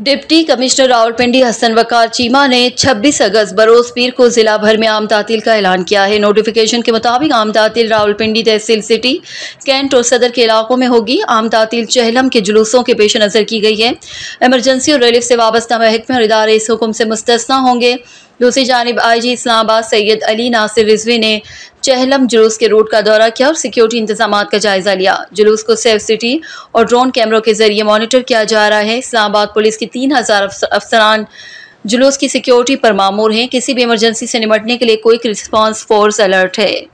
deputy commissioner Rawalpindi Hasan Waqar Cheema ने 26 अगस्त बरोज पीर को जिला भर में आम तातील का ऐलान किया है नोटिफिकेशन के मुताबिक आम तातील रावलपिंडी तहसील सिटी कैंट और सदर के इलाकों में होगी आम तातील चहलम के जुलूसों के पेश नज़र की गई है इमरजेंसी और रिलीफ से वाबस्ता महकमे और इदारे इस हुक्म से मुस्तना होंगे दूसरी जानब आई जी इस्लामाबाद सैयद अली नासिर रिजवी ने चहलम जुलूस के रोड का दौरा किया और सिक्योरिटी इंतजाम का जायजा लिया जुलूस को सेफ सिटी और ड्रोन कैमरों के जरिए मॉनिटर किया जा रहा है इस्लामाबाद पुलिस की तीन हज़ार अफसरान जुलूस की सिक्योरिटी पर मामूर हैं किसी भी इमरजेंसी से निपटने के लिए कोई रिस्पॉन्स फोर्स अलर्ट है